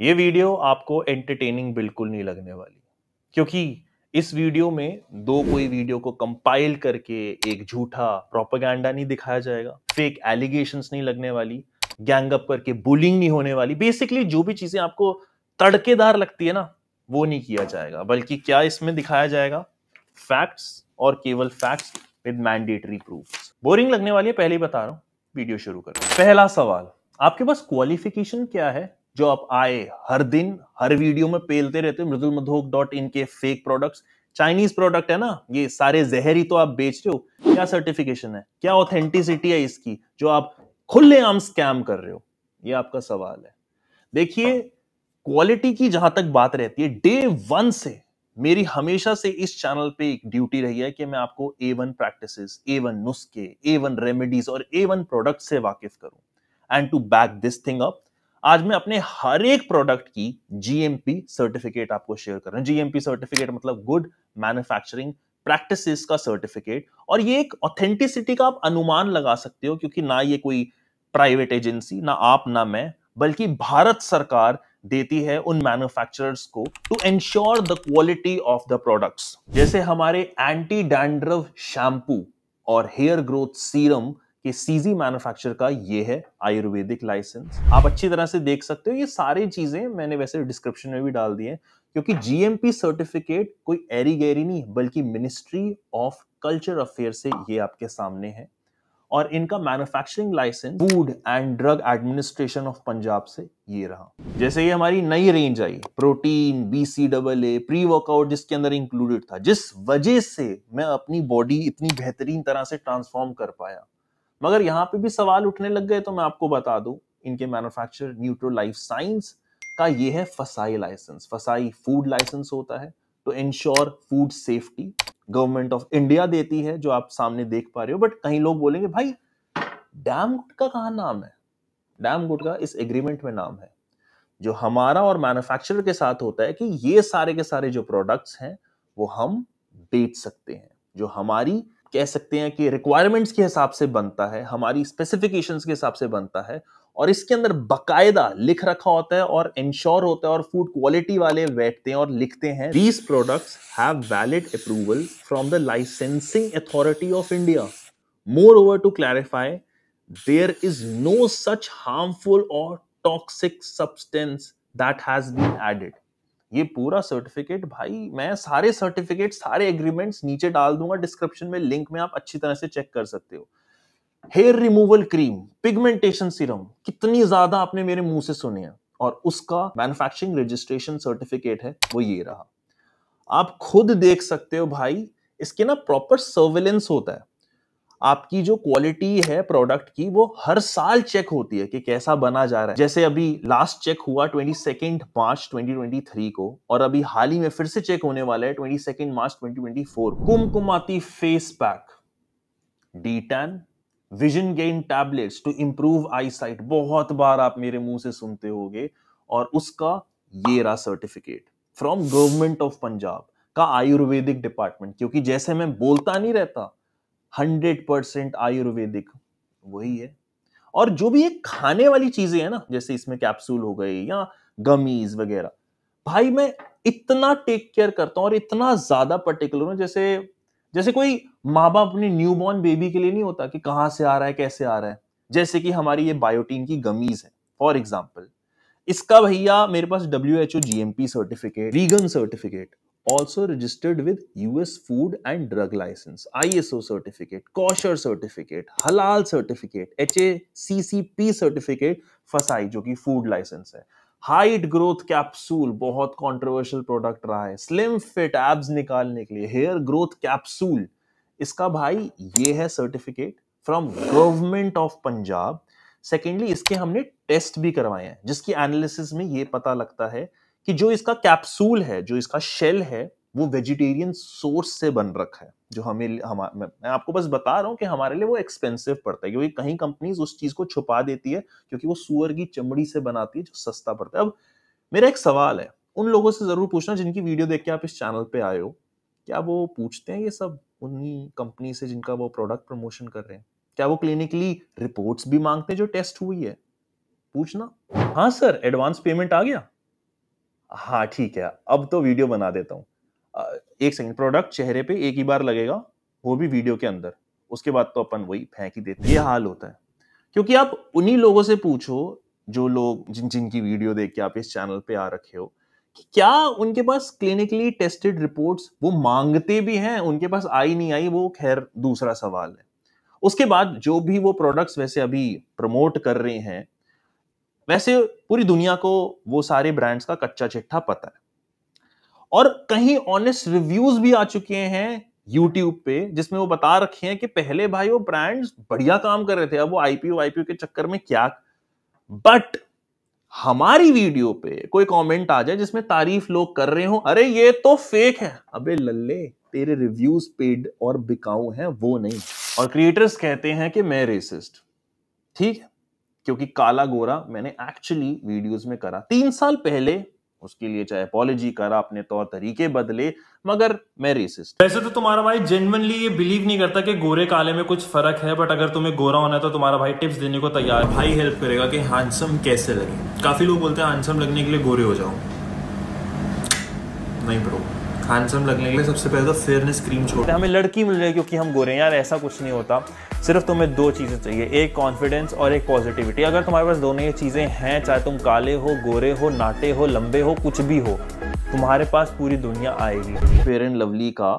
ये वीडियो आपको एंटरटेनिंग बिल्कुल नहीं लगने वाली क्योंकि इस वीडियो में दो कोई वीडियो को कंपाइल करके एक झूठा प्रोपागैंडा नहीं दिखाया जाएगा फेक एलिगेशन नहीं लगने वाली गैंग अप करके बुलिंग नहीं होने वाली बेसिकली जो भी चीजें आपको तड़केदार लगती है ना वो नहीं किया जाएगा बल्कि क्या इसमें दिखाया जाएगा फैक्ट्स और केवल facts with mandatory proof boring लगने वाली है पहले ही बता रहा हूं वीडियो शुरू करो पहला सवाल आपके पास क्वालिफिकेशन क्या है जो आप आए हर दिन हर वीडियो में पेलते रहते हो मृदुल मधोक डॉट इन के फेक प्रोडक्ट्स चाइनीज प्रोडक्ट है ना ये सारे जहर ही तो आप बेच रहे हो क्या सर्टिफिकेशन है क्या ऑथेंटिसिटी है इसकी जो आप खुलेआम स्कैम कर रहे हो ये आपका सवाल है देखिए क्वालिटी की जहां तक बात रहती है डे वन से मेरी हमेशा से इस चैनल पे एक ड्यूटी रही है कि मैं आपको A one practice A one नुस्खे ए वन रेमेडीज और ए वन प्रोडक्ट से वाकिफ करूं and to back this thing up आज मैं अपने हर एक प्रोडक्ट की जीएमपी सर्टिफिकेट आपको शेयर कर रहा हूं जीएमपी सर्टिफिकेट मतलब गुड मैन्युफैक्चरिंग प्रैक्टिसेस का सर्टिफिकेट और ये एक ऑथेंटिसिटी का आप अनुमान लगा सकते हो क्योंकि ना ये कोई प्राइवेट एजेंसी ना आप ना मैं बल्कि भारत सरकार देती है उन मैन्युफैक्चरर्स को to ensure the quality of the products जैसे हमारे एंटी डैंड्रव शैम्पू और हेयर ग्रोथ सीरम कि सीजी मैन्युफैक्चर का ये है आयुर्वेदिक लाइसेंस आप अच्छी तरह से देख सकते हो ये सारी चीजें मैंने वैसे डिस्क्रिप्शन में भी डाल दी है क्योंकि जीएमपी सर्टिफिकेट कोई एरी गैरी नहीं बल्कि मिनिस्ट्री ऑफ कल्चर अफेयर से ये आपके सामने है और इनका manufacturing licence food and drug administration of Punjab से ये रहा जैसे ये हमारी नई रेंज आई protein BC double A pre workout जिसके अंदर इंक्लूडेड था जिस वजह से मैं अपनी बॉडी इतनी बेहतरीन तरह से ट्रांसफॉर्म कर पाया मगर यहाँ पे भी सवाल उठने लग गए तो मैं आपको बता दूं इनके मैन्युफैक्चर न्यूट्रो लाइफ साइंस का ये है फसाई लाइसेंस फसाई फूड लाइसेंस होता है तो ensure food safety government of India देती है जो आप सामने देख पा रहे हो बट कहीं लोग बोलेंगे भाई डैम गुट का कहा नाम है डैम गुट का इस एग्रीमेंट में नाम है जो हमारा और मैन्युफैक्चरर के साथ होता है कि ये सारे के सारे जो प्रोडक्ट्स हैं वो हम बेच सकते हैं जो हमारी कह सकते हैं कि रिक्वायरमेंट्स के हिसाब से बनता है हमारी स्पेसिफिकेशंस के हिसाब से बनता है और इसके अंदर बकायदा लिख रखा होता है और इंश्योर होता है और फूड क्वालिटी वाले बैठते हैं और लिखते हैं these products have valid approval from the licensing authority of India moreover to clarify there is no such harmful और toxic substance that has been added ये पूरा सर्टिफिकेट भाई मैं सारे सर्टिफिकेट सारे एग्रीमेंट्स नीचे डाल दूंगा डिस्क्रिप्शन में लिंक में आप अच्छी तरह से चेक कर सकते हो hair removal cream pigmentation serum कितनी ज्यादा आपने मेरे मुंह से सुने हैं और उसका मैन्युफैक्चरिंग रजिस्ट्रेशन सर्टिफिकेट है वो ये रहा आप खुद देख सकते हो भाई इसके ना प्रॉपर सर्वेलेंस होता है आपकी जो क्वालिटी है प्रोडक्ट की वो हर साल चेक होती है कि कैसा बना जा रहा है जैसे अभी लास्ट चेक हुआ twenty second March twenty twenty three को और अभी हाल ही में फिर से चेक होने वाला है ट्वेंटी सेकेंड मार्च फोर कुमकुमाती face pack D ten vision gain tablets to improve eye sight बहुत बार आप मेरे मुंह से सुनते गए और उसका ये रहा certificate from government of Punjab का आयुर्वेदिक डिपार्टमेंट क्योंकि जैसे मैं बोलता नहीं रहता हंड्रेड परसेंट आयुर्वेदिक वही है और जो भी ये खाने वाली चीजें हैं ना जैसे इसमें कैप्सूल हो गए या गमीज वगैरह भाई मैं इतना टेक केयर करता हूँ और इतना ज्यादा पर्टिकुलर हूँ जैसे जैसे कोई माँ बाप अपने न्यू बॉर्न बेबी के लिए नहीं होता कि कहाँ से आ रहा है कैसे आ रहा है जैसे कि हमारी ये बायोटीन की गमीज है फॉर एग्जाम्पल इसका भैया मेरे पास W H O G M P certificate vegan certificate also registered with US Food and Drug License, ISO certificate, kosher certificate, halal certificate, HACCP certificate, FSSAI जो कि फूड लाइसेंस है height growth capsule बहुत controversial product रहा है slim fit abs निकालने के लिए hair growth capsule इसका भाई ये है certificate from government of Punjab secondly इसके हमने टेस्ट भी करवाए हैं जिसकी एनालिसिस में ये पता लगता है कि जो इसका कैप्सूल है जो इसका शेल है वो वेजिटेरियन सोर्स से बन रखा है जो हमें हम मैं, आपको बस बता रहा हूँ कि हमारे लिए वो एक्सपेंसिव पड़ता है क्योंकि कहीं कंपनीज उस चीज़ को छुपा देती है क्योंकि वो सुअर की चमड़ी से बनाती है जो सस्ता पड़ता है अब मेरा एक सवाल है उन लोगों से ज़रूर पूछना जिनकी वीडियो देख के आप इस चैनल पर आए हो क्या वो पूछते हैं ये सब उन्हीं कंपनी से जिनका वो प्रोडक्ट प्रमोशन कर रहे हैं क्या वो क्लिनिकली रिपोर्ट्स भी मांगते हैं जो टेस्ट हुई है पूछना हाँ सर एडवांस पेमेंट आ गया हाँ ठीक है अब तो वीडियो बना देता हूँ एक सेकंड प्रोडक्ट चेहरे पे एक ही बार लगेगा वो भी वीडियो के अंदर उसके बाद तो अपन वही फेंक ही देते हैं ये हाल होता है क्योंकि आप उन्हीं लोगों से पूछो जो लोग जिन जिनकी वीडियो देख के आप इस चैनल पे आ रखे हो कि क्या उनके पास क्लिनिकली टेस्टेड रिपोर्ट्स वो मांगते भी हैं उनके पास आई नहीं आई वो खैर दूसरा सवाल है उसके बाद जो भी वो प्रोडक्ट्स वैसे अभी प्रमोट कर रहे हैं वैसे पूरी दुनिया को वो सारे ब्रांड्स का कच्चा चिट्ठा पता है और कहीं ऑनेस्ट रिव्यूज भी आ चुके हैं यूट्यूब पे जिसमें वो बता रखे हैं कि पहले भाई वो ब्रांड्स बढ़िया काम कर रहे थे अब वो आईपीओ आईपीओ के चक्कर में क्या बट हमारी वीडियो पे कोई कमेंट आ जाए जिसमें तारीफ लोग कर रहे हो अरे ये तो फेक है अबे लल्ले तेरे रिव्यूज पेड और बिकाऊ हैं वो नहीं और क्रिएटर्स कहते हैं कि मैं रेसिस्ट ठीक है क्योंकि काला गोरा मैंने एक्चुअली वीडियोस में करा तीन साल पहले उसके लिए चाहे अपॉलॉजी करा अपने तौर तरीके बदले मगर मैं रेसिस्ट वैसे तो तुम्हारा भाई जेनवनली ये बिलीव नहीं करता कि गोरे काले में कुछ फर्क है बट अगर तुम्हें गोरा होना है तो तुम्हारा भाई टिप्स देने को तैयार है भाई हेल्प करेगा कि हैंडसम कैसे लगे काफी लोग बोलते हैं हैंडसम लगने के लिए गोरे हो जाओ नहीं ब्रो हैंडसम लगने के लिए सबसे पहले तो फेयरनेस क्रीम छोड़ हमें लड़की मिल रही है क्योंकि हम गोरे हैं यार ऐसा कुछ नहीं होता सिर्फ तुम्हें दो चीज़ें चाहिए एक कॉन्फिडेंस और एक पॉजिटिविटी अगर तुम्हारे पास दोनों ये चीज़ें हैं चाहे तुम काले हो गोरे हो नाटे हो लंबे हो कुछ भी हो तुम्हारे पास पूरी दुनिया आएगी फेयर एंड लवली का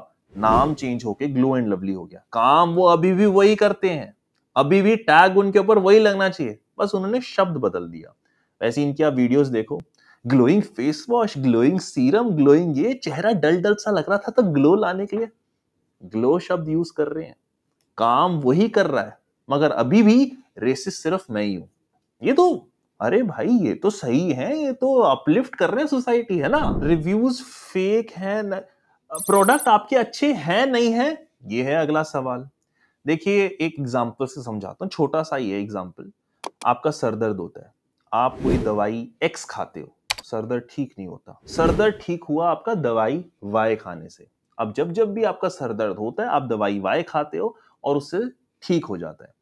नाम चेंज होके ग्लो एंड लवली हो गया काम वो अभी भी वही करते हैं अभी भी टैग उनके ऊपर वही लगना चाहिए बस उन्होंने शब्द बदल दिया वैसे इनकी आप वीडियोस देखो glowing face wash glowing serum glowing ये चेहरा डल डल सा लग रहा था तो ग्लो लाने के लिए ग्लो शब्द यूज कर रहे हैं काम वही कर रहा है मगर अभी भी रेसिस सिर्फ मैं ही हूं ये तो अरे भाई ये तो सही है ये तो अपलिफ्ट कर रहे हैं सोसाइटी है ना रिव्यूज फेक है प्रोडक्ट आपके अच्छे हैं नहीं है ये है अगला सवाल देखिए एक एग्जाम्पल से समझाता हूँ छोटा सा ये एग्जाम्पल आपका सर दर्द होता है आप कोई दवाई एक्स खाते हो सर दर्द ठीक नहीं होता सर दर्द ठीक हुआ आपका दवाई वाई खाने से अब जब जब भी आपका सर दर्द होता है आप दवाई वाई खाते हो और उससे ठीक हो जाता है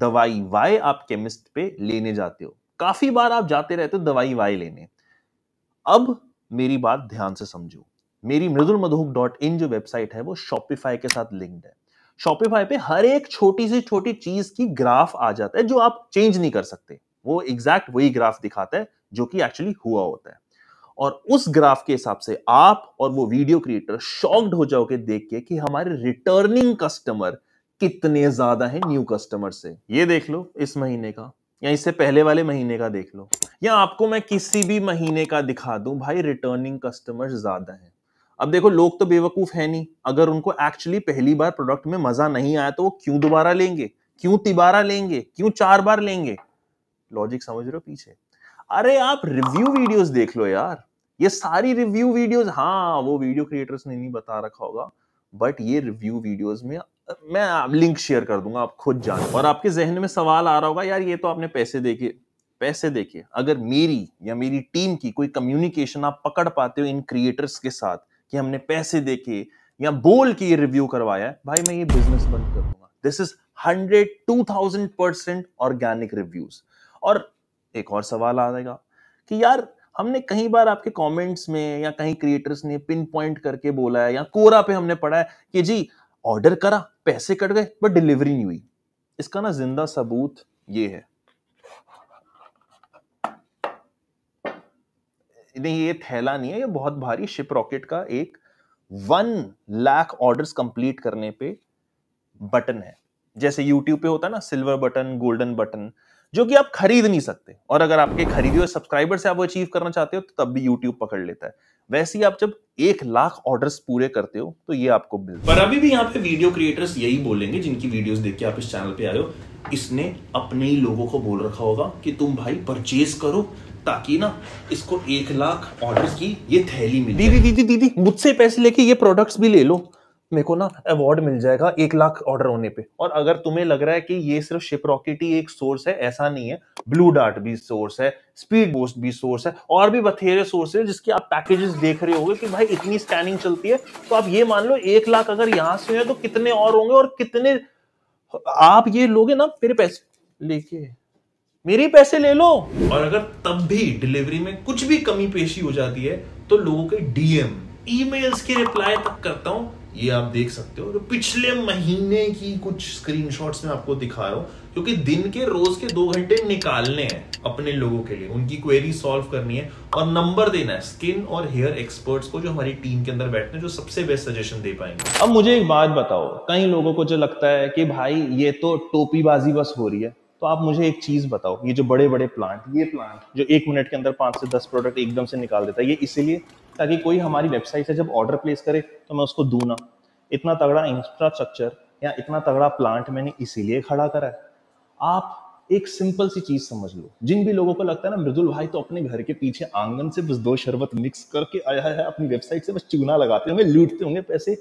दवाई वाई आप केमिस्ट पे लेने जाते हो काफी बार आप जाते रहते हो दवाई वाई लेने अब मेरी बात ध्यान से समझो मेरी मृदुल मधुक डॉट इन जो वेबसाइट है वो शॉपिफाई के साथ लिंक्ड है शॉपिफाई पे हर एक छोटी से छोटी चीज की ग्राफ आ जाता है जो आप चेंज नहीं कर सकते वो एग्जैक्ट वही ग्राफ दिखाता है जो कि एक्चुअली हुआ होता है और उस ग्राफ के हिसाब से आप और वो वीडियो क्रिएटर शॉक्ड हो जाओगे देख के कि हमारे रिटर्निंग कस्टमर कितने ज्यादा है न्यू कस्टमर से ये देख लो इस महीने का या इससे पहले वाले महीने का देख लो या आपको मैं किसी भी महीने का दिखा दूं भाई रिटर्निंग कस्टमर ज्यादा है अब देखो लोग तो बेवकूफ है नहीं अगर उनको एक्चुअली पहली बार प्रोडक्ट में मजा नहीं आया तो वो क्यों दोबारा लेंगे क्यों तिबारा लेंगे क्यों चार बार लेंगे लॉजिक समझ रहे हो पीछे अरे आप रिव्यू वीडियोस देख लो यार ये सारी रिव्यू वीडियोस हाँ वो वीडियो क्रिएटर्स ने नहीं बता रखा होगा बट ये रिव्यू वीडियोस में मैं लिंक शेयर कर दूंगा आप खुद जान और आपके जहन में सवाल आ रहा होगा यार ये तो आपने पैसे देखे पैसे देखे अगर मेरी या मेरी टीम की कोई कम्युनिकेशन आप पकड़ पाते हो इन क्रिएटर्स के साथ कि हमने पैसे देखे या बोल के ये रिव्यू करवाया भाई मैं ये बिजनेस बंद कर दूंगा this is hundred two thousand percent organic reviews और एक और सवाल आ जाएगा कि यार हमने कई बार आपके कमेंट्स में या कहीं क्रिएटर्स ने पिन पॉइंट करके बोला है या कोरा पे हमने पढ़ा है कि जी ऑर्डर करा पैसे कट गए बट डिलीवरी नहीं हुई इसका ना जिंदा सबूत ये है नहीं ये थैला नहीं है ये बहुत भारी शिप रॉकेट का एक वन लाख ऑर्डर्स कंप्लीट करने पे बटन है जैसे यूट्यूब पे होता है ना सिल्वर बटन गोल्डन बटन जो कि आप खरीद नहीं सकते और अगर आपके खरीदे हुए सब्सक्राइबर से आप अचीव करना चाहते हो तो तब भी यूट्यूब पकड़ लेता है वैसे ही आप जब एक लाख ऑर्डर्स पूरे करते हो तो ये आपको मिल पर अभी भी यहाँ पे वीडियो क्रिएटर्स यही बोलेंगे जिनकी वीडियोस देख के आप इस चैनल पे आए हो इसने अपने ही लोगों को बोल रखा होगा कि तुम भाई परचेज करो ताकि ना इसको एक लाख ऑर्डर्स की ये थैली मिले दीदी दीदी दीदी मुझसे पैसे लेके ये प्रोडक्ट्स भी ले लो मेरे को ना अवार्ड मिल जाएगा एक लाख ऑर्डर होने पे और अगर तुम्हें लग रहा है कि ये सिर्फ शिप रॉकेट ही एक सोर्स है ऐसा नहीं है ब्लू डार्ट भी सोर्स है स्पीड बोस्ट भी सोर्स है और भी बथेरे सोर्स है जिसके आप पैकेजेस देख रहे होंगे कि भाई इतनी स्कैनिंग चलती है तो आप ये मान लो एक लाख अगर यहाँ से है तो कितने और होंगे और कितने आप ये लोगे ना मेरे पैसे लेके मेरे पैसे ले लो और अगर तब भी डिलीवरी में कुछ भी कमी पेशी हो जाती है तो लोगों के डीएम ईमेल्स के रिप्लाई तक करता हूं ये आप देख सकते हो जो पिछले महीने की कुछ स्क्रीनशॉट्स में आपको दिखा रहा हूं क्योंकि दिन के रोज के दो घंटे निकालने हैं अपने लोगों के लिए उनकी क्वेरी सॉल्व करनी है और नंबर देना है स्किन और हेयर एक्सपर्ट्स को जो हमारी टीम के अंदर बैठते हैं जो सबसे बेस्ट सजेशन दे पाएंगे अब मुझे एक बात बताओ कई लोगों को जो लगता है कि भाई ये तो टोपीबाजी बस हो रही है तो आप मुझे एक चीज बताओ ये जो बड़े बड़े प्लांट ये प्लांट जो एक मिनट के अंदर पांच से दस प्रोडक्ट एकदम से निकाल देता है ये इसीलिए ताकि कोई हमारी वेबसाइट से जब ऑर्डर प्लेस करे तो मैं उसको दू ना इतना तगड़ा इंफ्रास्ट्रक्चर या इतना तगड़ा प्लांट मैंने इसीलिए खड़ा करा है आप एक सिंपल सी चीज समझ लो जिन भी लोगों को लगता है ना मृदुल भाई तो अपने घर के पीछे आंगन से बस दो शरबत मिक्स करके आया है अपनी वेबसाइट से बस चूना लगाते होंगे लूटते होंगे पैसे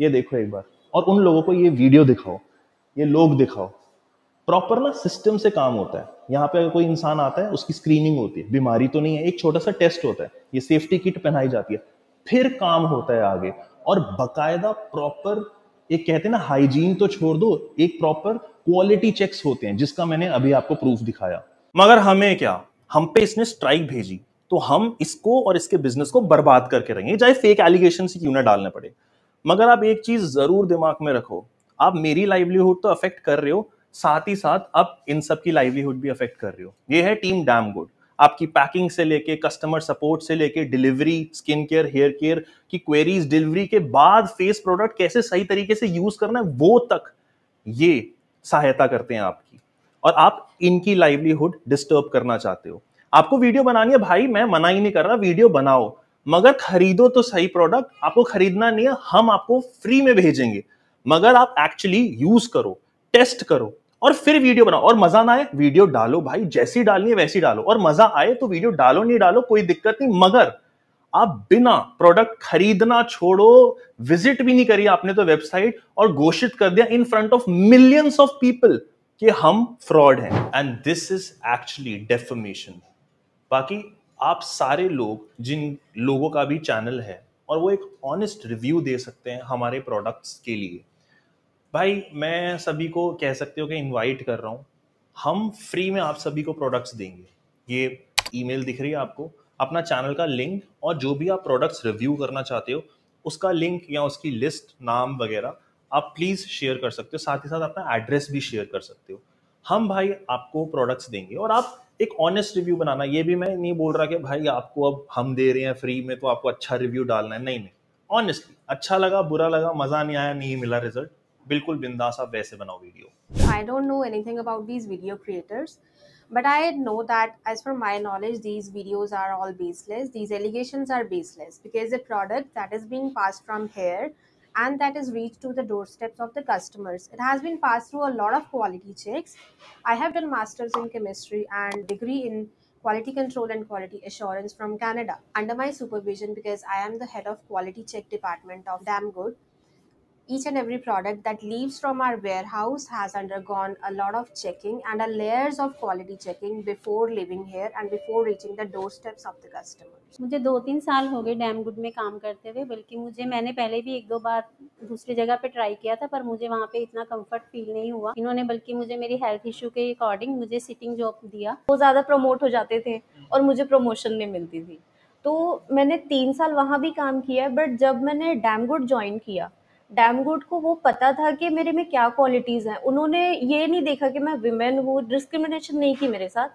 ये देखो एक बार और उन लोगों को ये वीडियो दिखाओ ये लोग दिखाओ प्रॉपर ना सिस्टम से काम होता है यहाँ पे अगर कोई इंसान आता है उसकी स्क्रीनिंग होती है बीमारी तो नहीं है एक छोटा सा टेस्ट होता है ये सेफ्टी किट पहनाई जाती है फिर काम होता है आगे और बकायदा प्रॉपर एक कहते हैं ना हाइजीन तो छोड़ दो एक प्रॉपर क्वालिटी चेक्स होते हैं जिसका मैंने अभी आपको प्रूफ दिखाया मगर हमें क्या हम पे इसने स्ट्राइक भेजी तो हम इसको और इसके बिजनेस को बर्बाद करके रहेंगे चाहे फेक एलिगेशन से क्यों ना डालने पड़े मगर आप एक चीज जरूर दिमाग में रखो आप मेरी लाइवलीहुड तो अफेक्ट कर रहे हो साथ ही साथ आप इन सब की लाइवलीहुड भी अफेक्ट कर रहे हो ये है टीम डैम गुड आपकी पैकिंग से लेके कस्टमर सपोर्ट से लेके delivery skin care hair care की क्वेरीज डिलीवरी के बाद फेस प्रोडक्ट कैसे सही तरीके से यूज करना है वो तक ये सहायता करते हैं आपकी और आप इनकी लाइवलीहुड डिस्टर्ब करना चाहते हो आपको वीडियो बनानी है भाई मैं मना ही नहीं कर रहा वीडियो बनाओ मगर खरीदो तो सही प्रोडक्ट आपको खरीदना नहीं है हम आपको फ्री में भेजेंगे मगर आप एक्चुअली यूज करो टेस्ट करो और फिर वीडियो बनाओ और मजा ना आए वीडियो डालो भाई जैसी डालनी है वैसी डालो और मजा आए तो वीडियो डालो नहीं डालो कोई दिक्कत नहीं मगर आप बिना प्रोडक्ट खरीदना छोड़ो विजिट भी नहीं करी आपने तो वेबसाइट और घोषित कर दिया in front of millions of people कि हम फ्रॉड हैं and this is actually defamation बाकी आप सारे लोग जिन लोगों का भी चैनल है और वो एक ऑनेस्ट रिव्यू दे सकते हैं हमारे प्रोडक्ट्स के लिए भाई मैं सभी को कह सकते हो कि इनवाइट कर रहा हूँ हम फ्री में आप सभी को प्रोडक्ट्स देंगे ये ईमेल दिख रही है आपको अपना चैनल का लिंक और जो भी आप प्रोडक्ट्स रिव्यू करना चाहते हो उसका लिंक या उसकी लिस्ट नाम वगैरह आप प्लीज़ शेयर कर सकते हो साथ ही साथ अपना एड्रेस भी शेयर कर सकते हो हम भाई आपको प्रोडक्ट्स देंगे और आप एक ऑनेस्ट रिव्यू बनाना ये भी मैं नहीं बोल रहा कि भाई आपको अब हम दे रहे हैं फ्री में तो आपको अच्छा रिव्यू डालना है नहीं नहीं ऑनेस्टली अच्छा लगा बुरा लगा मज़ा नहीं आया नहीं मिला रिजल्ट बिल्कुल बिंदास आप वैसे बनाओ video I don't know anything about these video creators but i know that as per my knowledge these videos are all baseless these allegations are baseless because the product that is being passed from here and that is reached to the doorsteps of the customers it has been passed through a lot of quality checks i have done masters in chemistry and degree in quality control and quality assurance from canada under my supervision because i am the head of quality check department of damn good each and every product that leaves from our warehouse has undergone a lot of checking and a layers of quality checking before leaving here and before reaching the doorsteps of the customers. मुझे दो तीन साल हो गए damn good में काम करते हुए बल्कि मुझे मैंने पहले भी एक दो बार दूसरी जगह पे ट्राई किया था पर मुझे वहाँ पे इतना कंफर्ट फील नहीं हुआ इन्होंने बल्कि मुझे मेरी हेल्थ इशू के अकॉर्डिंग मुझे सिटिंग जॉब दिया वो ज़्यादा प्रमोट हो जाते थे और मुझे प्रमोशन नहीं मिलती थी तो मैंने तीन साल वहाँ भी काम किया है बट जब मैंने डैम गुड ज्वाइन किया डैम गुड को वो पता था कि मेरे में क्या क्वालिटीज़ हैं उन्होंने ये नहीं देखा कि मैं विमेन हूँ डिस्क्रिमिनेशन नहीं की मेरे साथ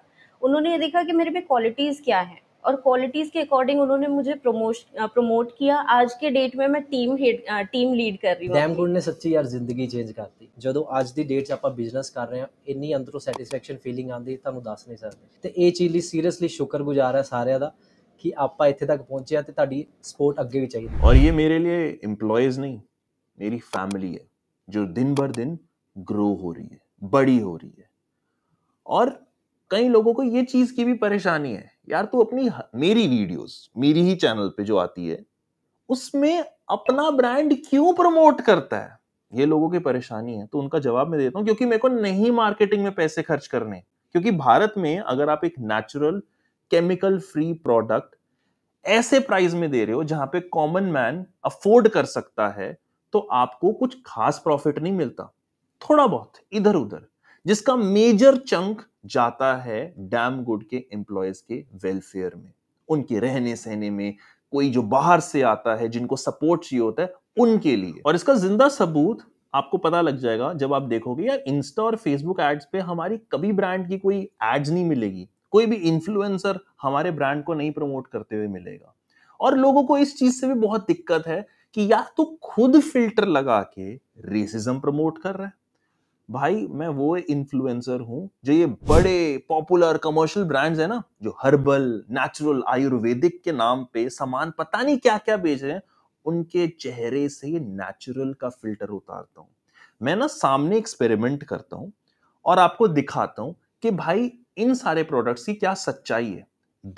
उन्होंने ये देखा कि मेरे में क्वालिटीज़ क्या हैं और क्वालिटीज़ के अकॉर्डिंग उन्होंने मुझे प्रमोश प्रमोट किया आज के डेट में मैं टीम हेड टीम ਲੀਡ ਕਰ ਰਹੀ ਹਾਂ ਡੈਮ ਗੁੱਡ ਨੇ ਸੱਚੀ ਯਾਰ ਜ਼ਿੰਦਗੀ ਚੇਂਜ ਕਰਤੀ ਜਦੋਂ ਅੱਜ ਦੀ ਡੇਟ 'ਚ ਆਪਾਂ ਬਿਜ਼ਨਸ ਕਰ ਰਹੇ ਹਾਂ ਇੰਨੀ ਅੰਦਰੋਂ ਸੈਟੀਸਫੈਕਸ਼ਨ ਫੀਲਿੰਗ ਆਉਂਦੀ ਤੁਹਾਨੂੰ ਦੱਸ ਨਹੀਂ ਸਕਦੇ ਤੇ ਇਹ ਚੀਜ਼ ਲਈ ਸੀਰੀਅਸਲੀ ਸ਼ੁਕਰਗੁਜ਼ਾਰ ਹਾਂ ਸਾਰਿਆਂ ਦਾ ਕਿ ਆਪਾਂ ਇੱਥੇ ਤੱਕ ਪਹੁੰਚੇ ਆ ਤੇ ਤੁਹਾਡੀ ਸਪੋਰਟ ਅੱਗੇ ਵੀ ਚਾਹੀਦੀ ਔਰ ਇਹ ਮੇਰੇ ਲਈ EMPLOYEES ਨਹੀਂ मेरी फैमिली है जो दिन बर दिन ग्रो हो रही है बड़ी हो रही है और कई लोगों को ये चीज़ की भी परेशानी है यार तू अपनी मेरी वीडियोस मेरी ही चैनल पे जो आती है उसमें अपना ब्रांड क्यों प्रमोट करता है ये लोगों की परेशानी है तो उनका जवाब मैं देता हूँ क्योंकि मेरे को नहीं मार्केटिंग में पैसे खर्च करने क्योंकि भारत में अगर आप एक नेचुरल केमिकल फ्री प्रोडक्ट ऐसे प्राइस में दे रहे हो जहां पे कॉमन मैन अफोर्ड कर सकता है तो आपको कुछ खास प्रॉफिट नहीं मिलता थोड़ा बहुत इधर उधर जिसका मेजर चंक जाता है डैम गुड के एम्प्लॉयज के वेलफेयर में उनके रहने सहने में कोई जो बाहर से आता है जिनको सपोर्ट चाहिए होता है उनके लिए और इसका जिंदा सबूत आपको पता लग जाएगा जब आप देखोगे यार इंस्टा और फेसबुक एड्स पे हमारी कभी ब्रांड की कोई एड्स नहीं मिलेगी कोई भी इन्फ्लुएंसर हमारे ब्रांड को नहीं प्रमोट करते हुए मिलेगा और लोगों को इस चीज से भी बहुत दिक्कत है कि या तो खुद फिल्टर लगा के रेसिज्म प्रमोट कर रहा है भाई मैं वो इन्फ्लुएंसर हूं जो ये बड़े पॉपुलर कमर्शियल ब्रांड्स है ना जो हर्बल नेचुरल आयुर्वेदिक के नाम पे सामान पता नहीं क्या क्या बेच रहे हैं उनके चेहरे से ये नेचुरल का फिल्टर उतारता हूं मैं ना सामने एक्सपेरिमेंट करता हूं और आपको दिखाता हूं कि भाई इन सारे प्रोडक्ट्स की क्या सच्चाई है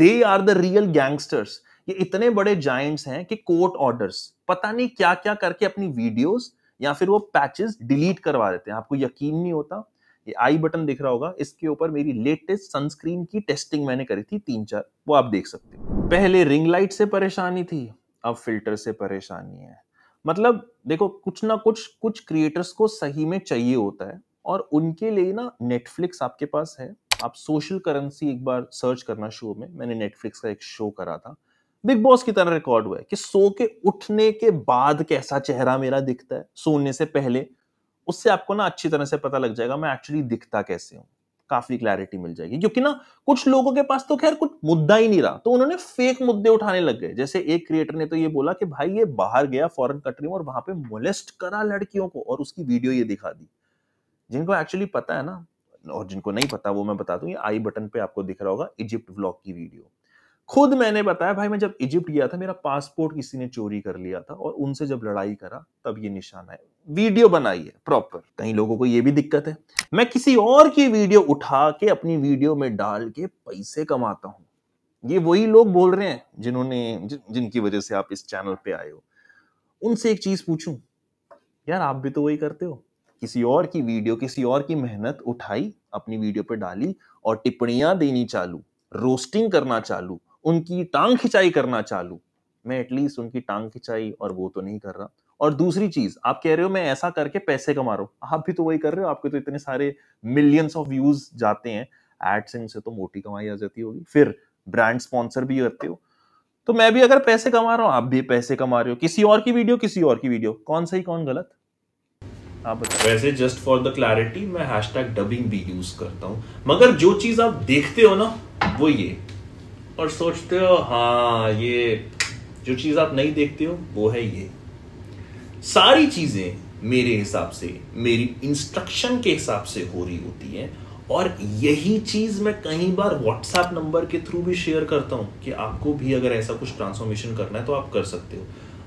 they are the real gangsters ये इतने बड़े जाइंट्स हैं कि कोर्ट ऑर्डर्स पता नहीं क्या क्या करके अपनी वीडियोस या फिर वो पैचेस डिलीट करवा देते हैं आपको यकीन नहीं होता ये आई बटन दिख रहा होगा इसके ऊपर मेरी लेटेस्ट सनस्क्रीन की टेस्टिंग मैंने करी थी तीन चार वो आप देख सकते हो पहले रिंग लाइट से परेशानी थी अब फिल्टर से परेशानी है मतलब देखो कुछ ना कुछ कुछ क्रिएटर्स को सही में चाहिए होता है और उनके लिए ना नेटफ्लिक्स आपके पास है आप सोशल करेंसी एक बार सर्च करना शो में मैंने नेटफ्लिक्स का एक शो करा था बिग बॉस की तरह रिकॉर्ड हुआ है कि सो के उठने के बाद कैसा चेहरा मेरा दिखता है सोने से पहले उससे आपको ना अच्छी तरह से पता लग जाएगा मैं एक्चुअली दिखता कैसे हूं काफी क्लैरिटी मिल जाएगी क्योंकि ना कुछ लोगों के पास तो खैर कुछ मुद्दा ही नहीं रहा तो उन्होंने फेक मुद्दे उठाने लग गए जैसे एक क्रिएटर ने तो ये बोला कि भाई ये बाहर गया फॉरेन कंट्री में और वहां पे मोलेस्ट करा लड़कियों को और उसकी वीडियो ये दिखा दी जिनको एक्चुअली पता है ना और जिनको नहीं पता वो मैं बता दूं ये आई बटन पे आपको दिख रहा होगा इजिप्ट व्लॉग की वीडियो खुद मैंने बताया भाई मैं जब इजिप्ट गया था मेरा पासपोर्ट किसी ने चोरी कर लिया था और उनसे जब लड़ाई करा तब ये निशान आया वीडियो बनाई है प्रॉपर कई लोगों को ये भी दिक्कत है मैं किसी और की वीडियो उठा के अपनी वीडियो में डाल के पैसे कमाता हूँ ये वही लोग बोल रहे हैं जिन्होंने जिन, जिनकी वजह से आप इस चैनल पे आए हो उनसे एक चीज पूछूं यार आप भी तो वही करते हो किसी और की वीडियो किसी और की मेहनत उठाई अपनी वीडियो पे डाली और टिप्पणियां देनी चालू रोस्टिंग करना चालू उनकी टांग खिंचाई करना चालू मैं एटलीस्ट उनकी टांग खिंचाई और वो तो नहीं कर रहा और दूसरी चीज आप कह रहे हो मैं ऐसा करके पैसे कमा रहा हूं आप भी तो वही कर रहे हो आपके तो इतने सारे मिलियंस ऑफ व्यूज जाते हैं एड्स से तो मोटी कमाई आ जाती होगी फिर ब्रांड स्पॉन्सर भी करते हो तो मैं भी अगर पैसे कमा रहा हूं आप भी पैसे कमा रहे हो किसी और की वीडियो किसी और की वीडियो कौन सही कौन गलत आप वैसे जस्ट फॉर द क्लैरिटी मैं हैशटैग डबिंग भी यूज करता हूं मगर जो चीज आप देखते हो ना वो ये और सोचते हो हाँ ये जो चीज आप नहीं देखते हो वो है ये सारी चीजें मेरे हिसाब से मेरी इंस्ट्रक्शन के हिसाब से हो रही होती है और यही चीज मैं कई बार व्हाट्सएप नंबर के थ्रू भी शेयर करता हूं कि आपको भी अगर ऐसा कुछ ट्रांसफॉर्मेशन करना है तो आप कर सकते हो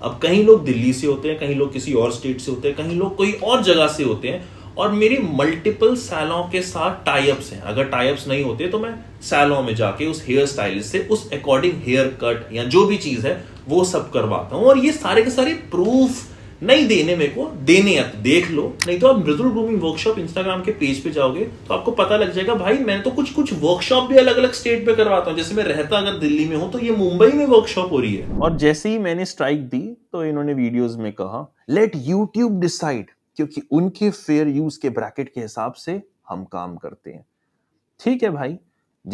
अब कहीं लोग दिल्ली से होते हैं कहीं लोग किसी और स्टेट से होते हैं कहीं लोग कोई और जगह से होते हैं और मेरी मल्टीपल सैलों के साथ टाइप्स हैं अगर टाइप्स नहीं होते तो मैं सैलों में जाके उस हेयर स्टाइलिस्ट से उस अकॉर्डिंग हेयर कट या जो भी चीज है वो सब करवाता हूँ और ये सारे के सारे प्रूफ नहीं देने मेरे को देने हैं देख लो नहीं तो आप मृदुल ग्रूमिंग वर्कशॉप इंस्टाग्राम के पेज पे जाओगे तो आपको पता लग जाएगा भाई मैं तो कुछ कुछ वर्कशॉप भी अलग अलग स्टेट पे करवाता हूँ जैसे मैं रहता अगर दिल्ली में हूं तो ये मुंबई में वर्कशॉप हो रही है और जैसे ही मैंने स्ट्राइक दी तो इन्होंने वीडियोज में कहा लेट यूट्यूब डिसाइड क्योंकि उनके फेयर यूज के ब्रैकेट के हिसाब से हम काम करते हैं ठीक है भाई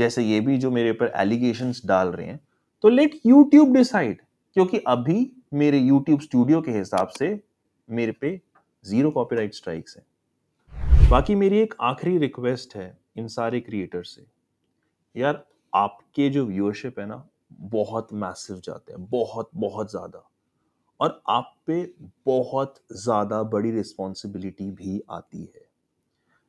जैसे ये भी जो मेरे पर एलिगेशन डाल रहे हैं तो लेट यूट्यूब डिसाइड क्योंकि अभी मेरे यूट्यूब स्टूडियो के हिसाब से मेरे पे जीरो कॉपीराइट स्ट्राइक्स है बाकी मेरी एक आखिरी रिक्वेस्ट है इन सारे क्रिएटर से यार आपके जो व्यूअरशिप है ना बहुत मैसिव जाते हैं बहुत बहुत ज़्यादा और आप पे बहुत ज़्यादा बड़ी रिस्पॉन्सिबिलिटी भी आती है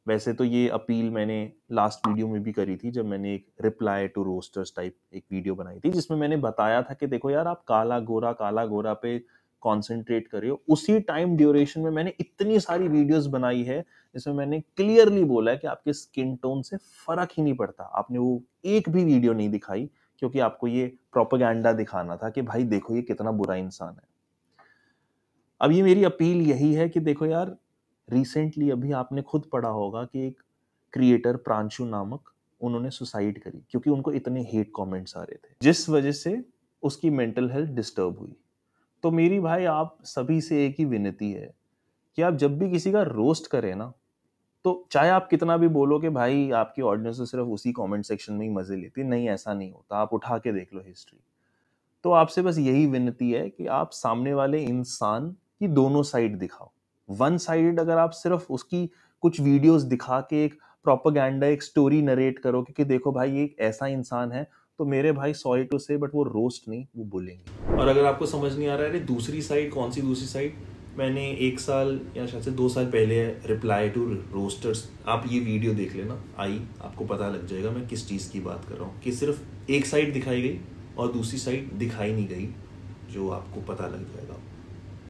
वैसे तो ये अपील मैंने लास्ट वीडियो में भी करी थी जब मैंने एक रिप्लाई टू रोस्टर्स टाइप एक वीडियो बनाई थी जिसमें मैंने बताया था कि देखो यार आप काला गोरा काला गोरा पे कॉन्सेंट्रेट करियो उसी टाइम ड्यूरेशन में मैंने इतनी सारी वीडियोस बनाई है जिसमें मैंने क्लियरली बोला है कि आपके स्किन टोन से फर्क ही नहीं पड़ता आपने वो एक भी वीडियो नहीं दिखाई क्योंकि आपको ये प्रोपागैंडा दिखाना था कि भाई देखो ये कितना बुरा इंसान है अब ये मेरी अपील यही है कि देखो यार रिसेंटली अभी आपने खुद पढ़ा होगा कि एक क्रिएटर प्रांशु नामक उन्होंने सुसाइड करी क्योंकि उनको इतने हेट कमेंट्स आ रहे थे जिस वजह से उसकी मेंटल हेल्थ डिस्टर्ब हुई तो मेरी भाई आप सभी से एक ही विनती है कि आप जब भी किसी का रोस्ट करें ना तो चाहे आप कितना भी बोलो कि भाई आपकी ऑडियंस तो सिर्फ उसी कमेंट सेक्शन में ही मज़े लेती नहीं ऐसा नहीं होता आप उठा के देख लो हिस्ट्री तो आपसे बस यही विनती है कि आप सामने वाले इंसान कि दोनों साइड दिखाओ वन साइड अगर आप सिर्फ उसकी कुछ वीडियोस दिखा के एक प्रोपोगंडा एक स्टोरी नरेट करो कि, कि देखो भाई ये एक ऐसा इंसान है तो मेरे भाई सॉरी टू से बट वो रोस्ट नहीं वो बोलेंगे और अगर आपको समझ नहीं आ रहा है दूसरी साइड कौन सी दूसरी साइड मैंने एक साल या शायद से दो साल पहले रिप्लाई टू रोस्टर्स आप ये वीडियो देख लेना आई आपको पता लग जाएगा मैं किस चीज़ की बात कर रहा हूँ कि सिर्फ एक साइड दिखाई गई और दूसरी साइड दिखाई नहीं गई जो आपको पता लग जाएगा